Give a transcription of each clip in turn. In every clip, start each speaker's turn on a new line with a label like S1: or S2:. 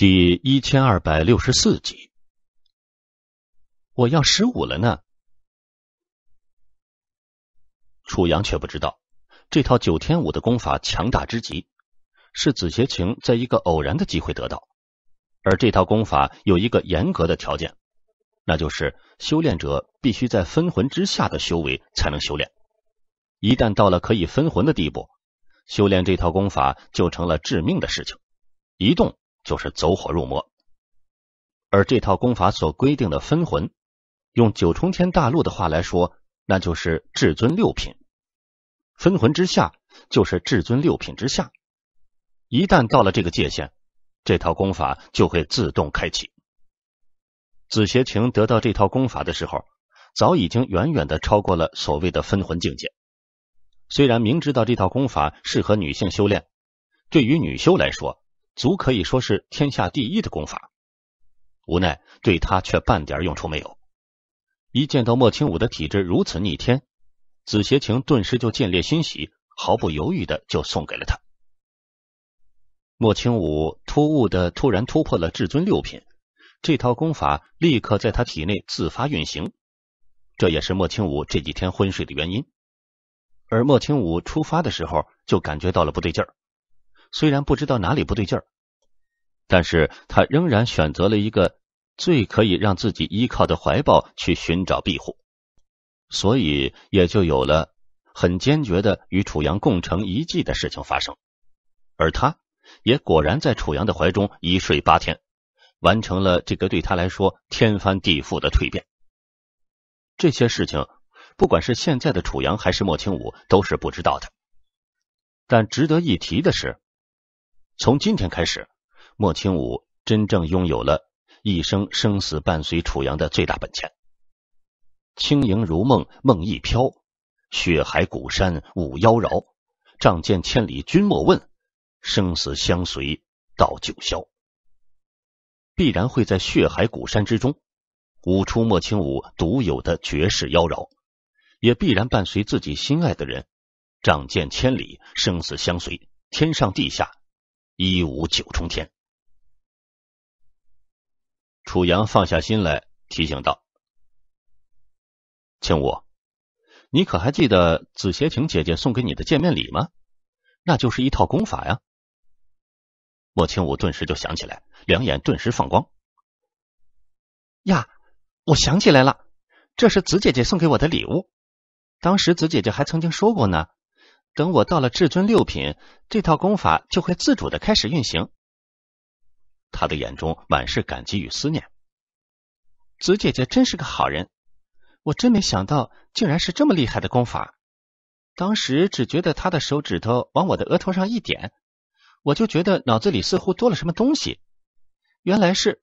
S1: 第一千二百六十四集，我要十五了呢。楚阳却不知道，这套九天舞的功法强大之极，是紫邪情在一个偶然的机会得到。而这套功法有一个严格的条件，那就是修炼者必须在分魂之下的修为才能修炼。一旦到了可以分魂的地步，修炼这套功法就成了致命的事情，一动。就是走火入魔，而这套功法所规定的分魂，用九重天大陆的话来说，那就是至尊六品。分魂之下就是至尊六品之下，一旦到了这个界限，这套功法就会自动开启。紫邪情得到这套功法的时候，早已经远远的超过了所谓的分魂境界。虽然明知道这套功法适合女性修炼，对于女修来说。足可以说是天下第一的功法，无奈对他却半点用处没有。一见到莫清武的体质如此逆天，紫邪情顿时就见烈欣喜，毫不犹豫的就送给了他。莫清武突兀的突然突破了至尊六品，这套功法立刻在他体内自发运行，这也是莫清武这几天昏睡的原因。而莫清武出发的时候就感觉到了不对劲儿。虽然不知道哪里不对劲儿，但是他仍然选择了一个最可以让自己依靠的怀抱去寻找庇护，所以也就有了很坚决的与楚阳共成一计的事情发生，而他也果然在楚阳的怀中一睡八天，完成了这个对他来说天翻地覆的蜕变。这些事情，不管是现在的楚阳还是莫清武，都是不知道的。但值得一提的是。从今天开始，莫清武真正拥有了一生生死伴随楚阳的最大本钱。轻盈如梦，梦一飘；血海古山，舞妖娆。仗剑千里，君莫问；生死相随，到九霄。必然会在血海古山之中舞出莫清武独有的绝世妖娆，也必然伴随自己心爱的人，仗剑千里，生死相随，天上地下。一五九重天，楚阳放下心来，提醒道：“青武，你可还记得紫邪婷姐姐送给你的见面礼吗？那就是一套功法呀。”莫青武顿时就想起来，两眼顿时放光：“呀，我想起来了，这是紫姐姐送给我的礼物。当时紫姐姐还曾经说过呢。”等我到了至尊六品，这套功法就会自主的开始运行。他的眼中满是感激与思念。紫姐姐真是个好人，我真没想到，竟然是这么厉害的功法。当时只觉得他的手指头往我的额头上一点，我就觉得脑子里似乎多了什么东西。原来是……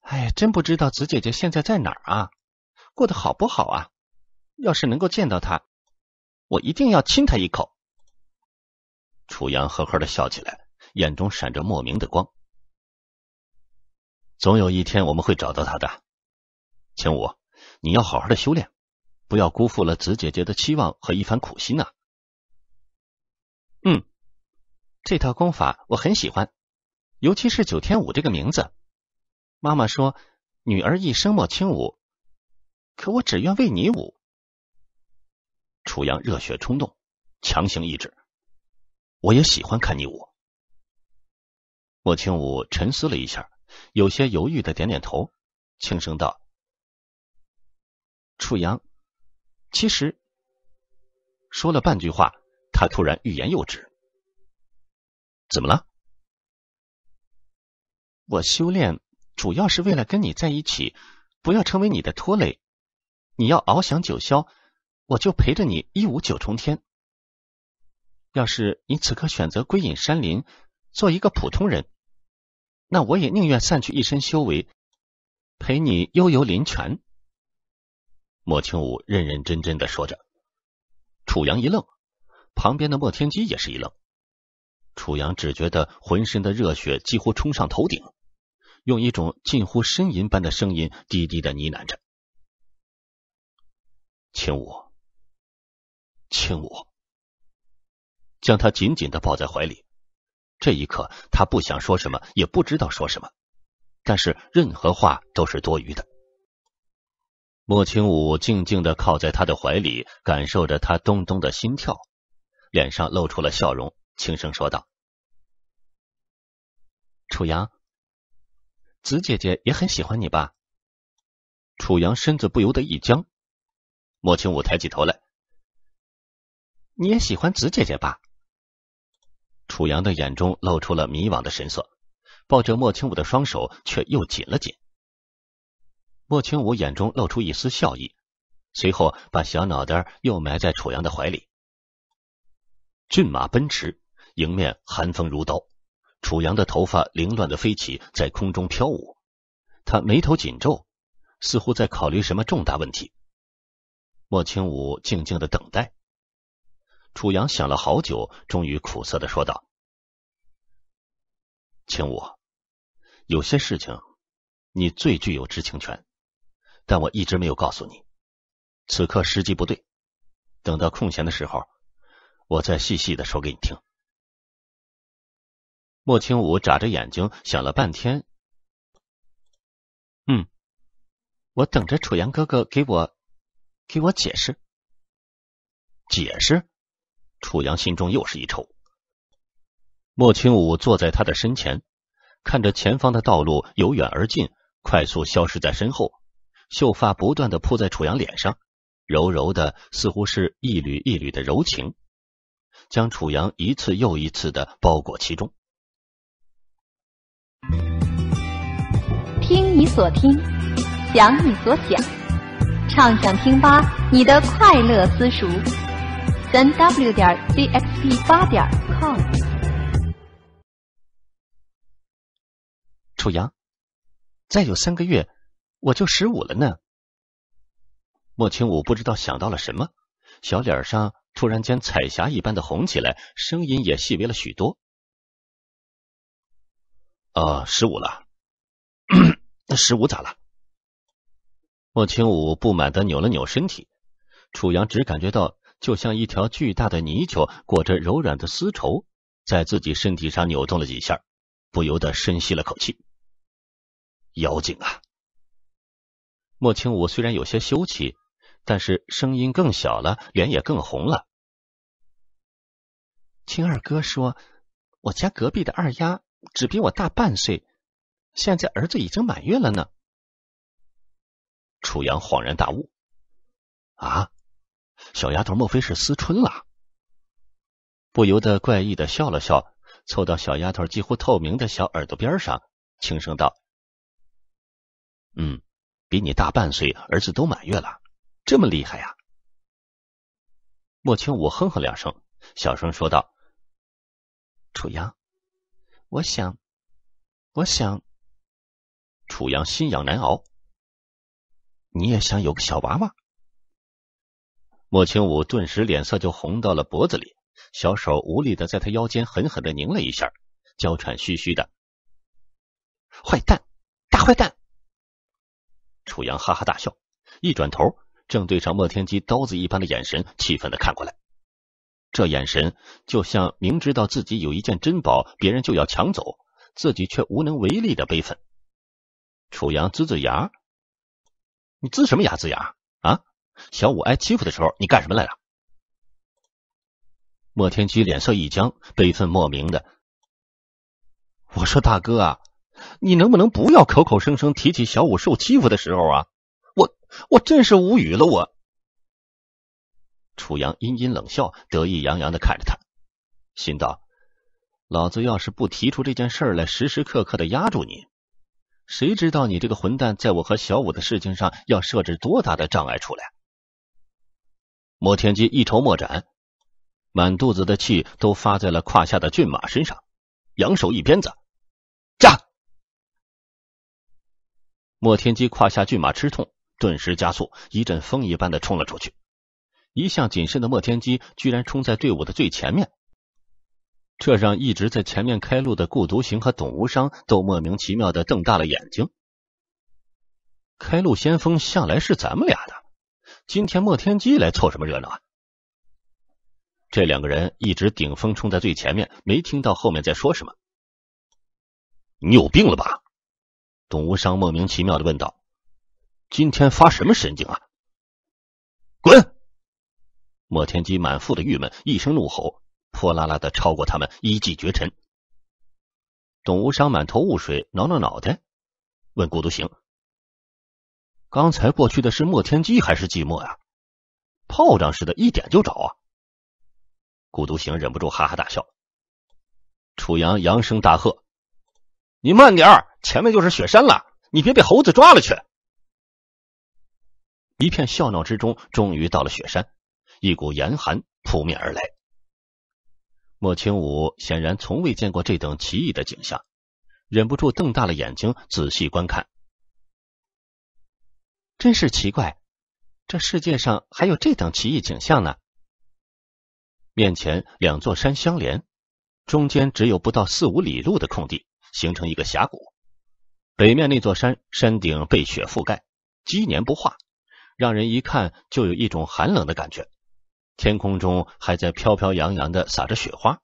S1: 哎，真不知道紫姐姐现在在哪儿啊？过得好不好啊？要是能够见到她……我一定要亲他一口。楚阳呵呵的笑起来，眼中闪着莫名的光。总有一天我们会找到他的。秦武，你要好好的修炼，不要辜负了紫姐姐的期望和一番苦心呐。嗯，这套功法我很喜欢，尤其是九天舞这个名字。妈妈说，女儿一生莫轻舞，可我只愿为你舞。楚阳热血冲动，强行抑制。我也喜欢看你舞。莫清武沉思了一下，有些犹豫的点点头，轻声道：“楚阳，其实说了半句话，他突然欲言又止。怎么了？我修炼主要是为了跟你在一起，不要成为你的拖累。你要翱翔九霄。”我就陪着你一舞九重天。要是你此刻选择归隐山林，做一个普通人，那我也宁愿散去一身修为，陪你悠游林泉。莫清武认认真真的说着。楚阳一愣，旁边的莫天机也是一愣。楚阳只觉得浑身的热血几乎冲上头顶，用一种近乎呻吟般的声音低低的呢喃着：“清武。”亲我。将他紧紧的抱在怀里，这一刻他不想说什么，也不知道说什么，但是任何话都是多余的。莫清武静静的靠在他的怀里，感受着他咚咚的心跳，脸上露出了笑容，轻声说道：“楚阳，紫姐姐也很喜欢你吧？”楚阳身子不由得一僵，莫清武抬起头来。你也喜欢紫姐姐吧？楚阳的眼中露出了迷惘的神色，抱着莫清武的双手却又紧了紧。莫清武眼中露出一丝笑意，随后把小脑袋又埋在楚阳的怀里。骏马奔驰，迎面寒风如刀，楚阳的头发凌乱的飞起，在空中飘舞。他眉头紧皱，似乎在考虑什么重大问题。莫清武静静的等待。楚阳想了好久，终于苦涩的说道：“青武，有些事情你最具有知情权，但我一直没有告诉你。此刻时机不对，等到空闲的时候，我再细细的说给你听。”莫清武眨着眼睛，想了半天：“嗯，我等着楚阳哥哥给我给我解释，解释。”楚阳心中又是一抽，莫清武坐在他的身前，看着前方的道路由远而近，快速消失在身后，秀发不断的扑在楚阳脸上，柔柔的，似乎是一缕一缕的柔情，将楚阳一次又一次的包裹其中。听你所听，想你所想，畅想听吧，你的快乐私塾。三 w 点 c x p 八点 com。楚阳，再有三个月我就十五了呢。莫清武不知道想到了什么，小脸上突然间彩霞一般的红起来，声音也细微了许多。哦，十五了，十五咋了？莫清武不满的扭了扭身体，楚阳只感觉到。就像一条巨大的泥鳅，裹着柔软的丝绸，在自己身体上扭动了几下，不由得深吸了口气。妖精啊！莫清武虽然有些羞怯，但是声音更小了，脸也更红了。听二哥说，我家隔壁的二丫只比我大半岁，现在儿子已经满月了呢。楚阳恍然大悟，啊！小丫头莫非是思春了？不由得怪异的笑了笑，凑到小丫头几乎透明的小耳朵边上，轻声道：“嗯，比你大半岁，儿子都满月了，这么厉害呀。”莫清武哼哼两声，小声说道：“楚阳，我想，我想。”楚阳心痒难熬，你也想有个小娃娃？莫清武顿时脸色就红到了脖子里，小手无力的在他腰间狠狠的拧了一下，娇喘吁吁的：“坏蛋，大坏蛋！”楚阳哈哈大笑，一转头正对上莫天机刀子一般的眼神，气愤的看过来。这眼神就像明知道自己有一件珍宝，别人就要抢走，自己却无能为力的悲愤。楚阳龇龇牙：“你龇什么牙？龇牙？”小五挨欺负的时候，你干什么来了？莫天机脸色一僵，悲愤莫名的。我说大哥，啊，你能不能不要口口声声提起小五受欺负的时候啊？我我真是无语了。我。楚阳阴阴冷笑，得意洋洋的看着他，心道：老子要是不提出这件事来，时时刻刻的压住你，谁知道你这个混蛋在我和小五的事情上要设置多大的障碍出来？莫天机一筹莫展，满肚子的气都发在了胯下的骏马身上，扬手一鞭子，驾！莫天机胯下骏马吃痛，顿时加速，一阵风一般的冲了出去。一向谨慎的莫天机居然冲在队伍的最前面，这让一直在前面开路的顾独行和董无伤都莫名其妙的瞪大了眼睛。开路先锋向来是咱们俩的。今天莫天基来凑什么热闹啊？这两个人一直顶风冲在最前面，没听到后面在说什么。你有病了吧？董无伤莫名其妙的问道：“今天发什么神经啊？”滚！莫天基满腹的郁闷，一声怒吼，泼辣辣的超过他们，一骑绝尘。董无伤满头雾水，挠挠脑袋，问孤独行。刚才过去的是莫天机还是寂寞呀？炮仗似的一点就着啊！孤独行忍不住哈哈大笑。楚阳扬声大喝：“你慢点，前面就是雪山了，你别被猴子抓了去！”一片笑闹之中，终于到了雪山，一股严寒扑面而来。莫清武显然从未见过这等奇异的景象，忍不住瞪大了眼睛仔细观看。真是奇怪，这世界上还有这等奇异景象呢。面前两座山相连，中间只有不到四五里路的空地，形成一个峡谷。北面那座山山顶被雪覆盖，积年不化，让人一看就有一种寒冷的感觉。天空中还在飘飘扬扬的洒着雪花，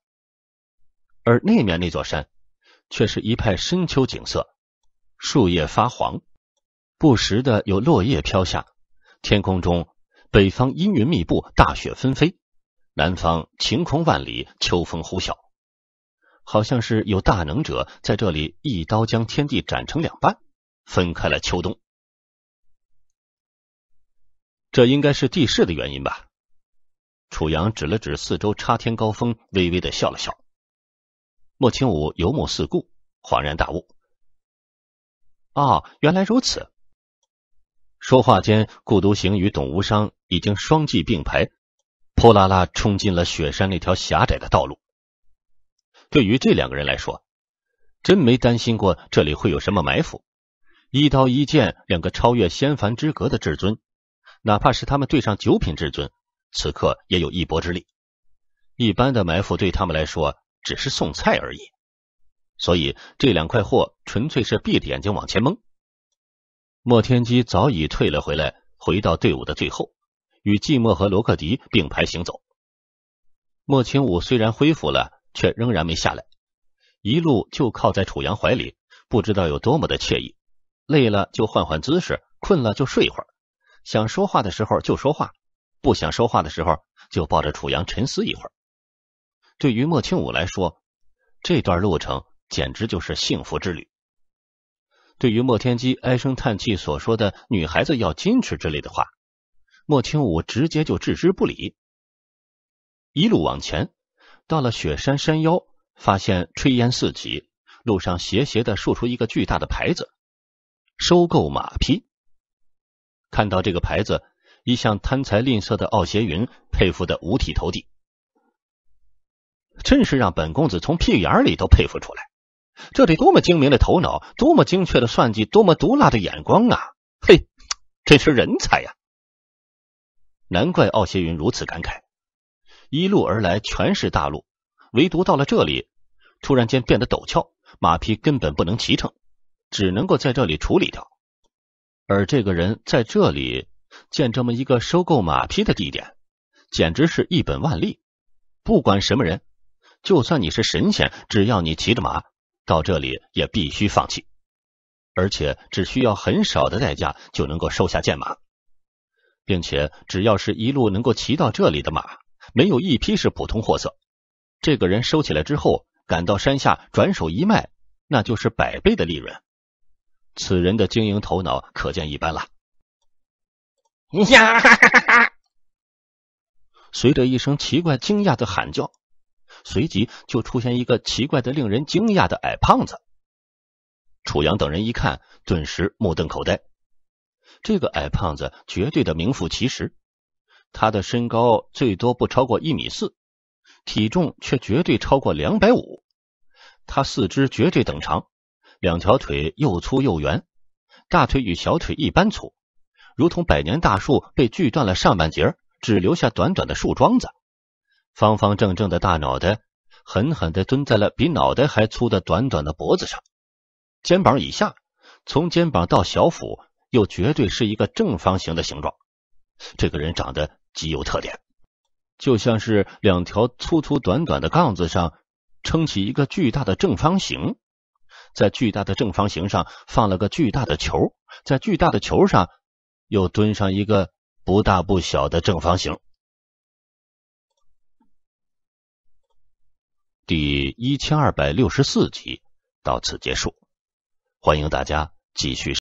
S1: 而那面那座山却是一派深秋景色，树叶发黄。不时的有落叶飘下，天空中北方阴云密布，大雪纷飞；南方晴空万里，秋风呼啸。好像是有大能者在这里一刀将天地斩成两半，分开了秋冬。这应该是地势的原因吧？楚阳指了指四周插天高峰，微微的笑了笑。莫清武游目四顾，恍然大悟：“哦，原来如此。”说话间，顾独行与董无伤已经双骑并排，泼啦啦冲进了雪山那条狭窄的道路。对于这两个人来说，真没担心过这里会有什么埋伏。一刀一剑，两个超越仙凡之隔的至尊，哪怕是他们对上九品至尊，此刻也有一搏之力。一般的埋伏对他们来说只是送菜而已，所以这两块货纯粹是闭着眼睛往前蒙。莫天机早已退了回来，回到队伍的最后，与季莫和罗克迪并排行走。莫清武虽然恢复了，却仍然没下来，一路就靠在楚阳怀里，不知道有多么的惬意。累了就换换姿势，困了就睡一会儿，想说话的时候就说话，不想说话的时候就抱着楚阳沉思一会儿。对于莫清武来说，这段路程简直就是幸福之旅。对于莫天机唉声叹气所说的“女孩子要矜持”之类的话，莫清武直接就置之不理。一路往前，到了雪山山腰，发现炊烟四起，路上斜斜的竖出一个巨大的牌子：“收购马匹。”看到这个牌子，一向贪财吝啬的傲邪云佩服的五体投地，真是让本公子从屁眼里都佩服出来。这得多么精明的头脑，多么精确的算计，多么毒辣的眼光啊！嘿，这是人才呀！难怪奥歇云如此感慨。一路而来全是大路，唯独到了这里，突然间变得陡峭，马匹根本不能骑乘，只能够在这里处理掉。而这个人在这里建这么一个收购马匹的地点，简直是一本万利。不管什么人，就算你是神仙，只要你骑着马。到这里也必须放弃，而且只需要很少的代价就能够收下剑马，并且只要是一路能够骑到这里的马，没有一匹是普通货色。这个人收起来之后，赶到山下转手一卖，那就是百倍的利润。此人的经营头脑可见一斑了。呀！随着一声奇怪惊讶的喊叫。随即就出现一个奇怪的、令人惊讶的矮胖子。楚阳等人一看，顿时目瞪口呆。这个矮胖子绝对的名副其实，他的身高最多不超过一米四，体重却绝对超过两百五。他四肢绝对等长，两条腿又粗又圆，大腿与小腿一般粗，如同百年大树被锯断了上半截，只留下短短的树桩子。方方正正的大脑袋，狠狠地蹲在了比脑袋还粗的短短的脖子上，肩膀以下，从肩膀到小腹又绝对是一个正方形的形状。这个人长得极有特点，就像是两条粗粗短短的杠子上撑起一个巨大的正方形，在巨大的正方形上放了个巨大的球，在巨大的球上又蹲上一个不大不小的正方形。第一千二百六十四集到此结束，欢迎大家继续。